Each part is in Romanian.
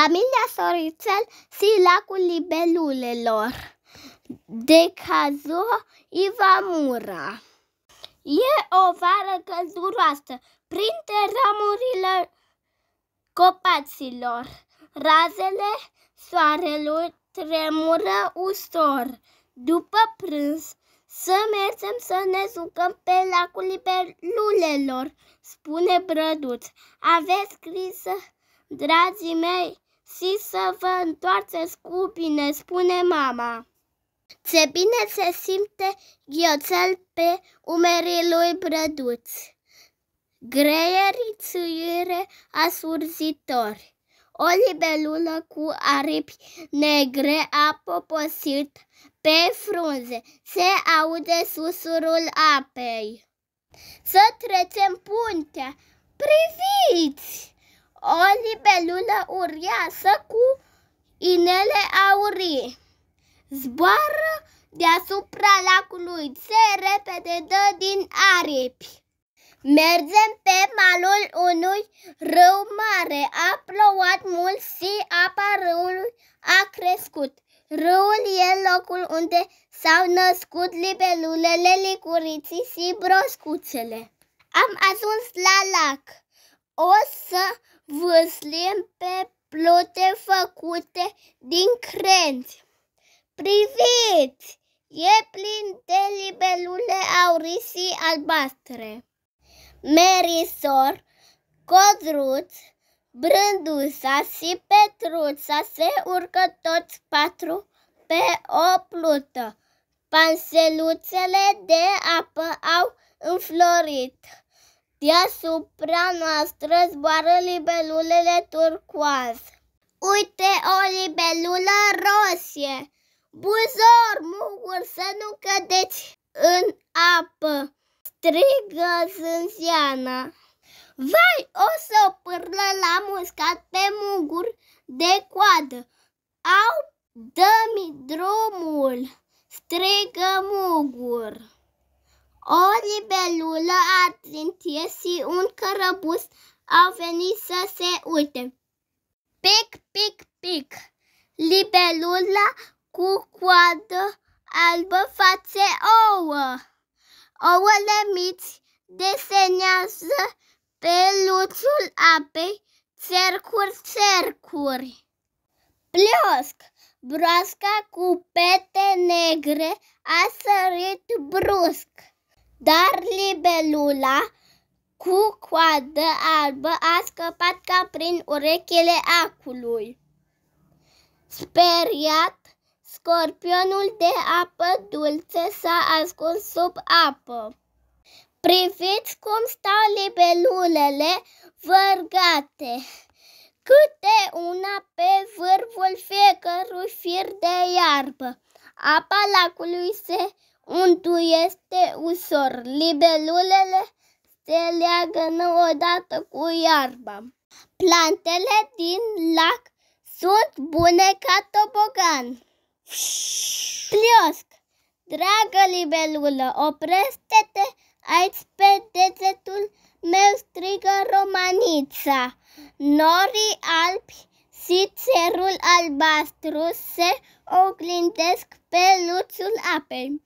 Familia Sorițel, lacul libelulelor de Iva Mura. E o vară călduroasă, printre ramurile copaților. Razele soarelui tremură ușor. După prânz, să mergem să ne zucăm pe lacul libelulelor, spune Brăduț. Aveți grijă, dragii mei, și să vă întoarceți cu bine, spune mama. Ce bine se simte ghioțel pe umerii lui Brăduț. Greierii țâire asurzitori. O libelulă cu aripi negre a poposit pe frunze. Se aude susurul apei. Să trecem puntea! Priviți! o libelulă uriasă cu inele aurii. Zboară deasupra lacului, se repede dă din aripi. Mergem pe malul unui râu mare. A plouat mult și apa râului a crescut. Râul e locul unde s-au născut libelulele, licuriții și broscuțele. Am ajuns la lac o să vâslim pe plute făcute din crenți. Priviți! E plin de libelule aurisii albastre. Merisor, codruț, brândusa și petruța se urcă toți patru pe o plută. Panseluțele de apă au înflorit. Deasupra noastră zboară libelulele turcoaz. Uite o libelulă roșie. Buzor, mugur, să nu cădeți în apă. Strigă zânziana. Vai, o să pârlă la muscat pe mugur de coadă. Au, dă-mi drumul, strigă mugur. O libelulă trântie și un cărăbus au venit să se uite. Pic, pic, pic! Libelula cu coadă albă face ouă. Ouăle mici desenează pe luțul apei cercuri, cercuri. Pliosc! Broasca cu pete negre a sărit brusc. Dar libelula cu coadă albă a scăpat ca prin urechile acului. Speriat, scorpionul de apă dulce s-a ascuns sub apă. Priviți cum stau libelulele vărgate, câte una pe vârful fiecărui fir de iarbă. Apa lacului se untul este ușor. Libelulele se leagănă odată cu iarba. Plantele din lac sunt bune ca tobogan. Pliosc, dragă libelulă, oprește-te aici pe degetul meu strigă romanița. Norii albi și cerul albastru se oglindesc pe luțul apei.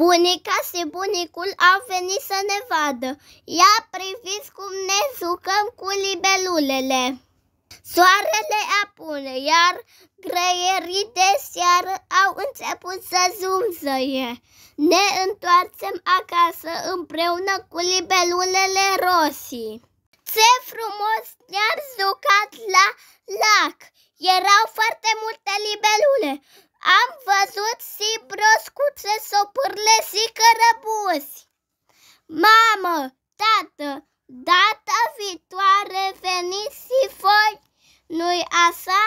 Bunica și bunicul au venit să ne vadă. Ia priviți cum ne zucăm cu libelulele. Soarele apune, iar greierii de seară au început să zumzăie. Ne întoarcem acasă împreună cu libelulele rosii. Ce frumos ne ar zucat la lac! Erau foarte multe libelule. Am văzut si broscuțe s-o pârle si cărăbuzi. Mamă, tată, data viitoare veniți si voi, nu-i așa?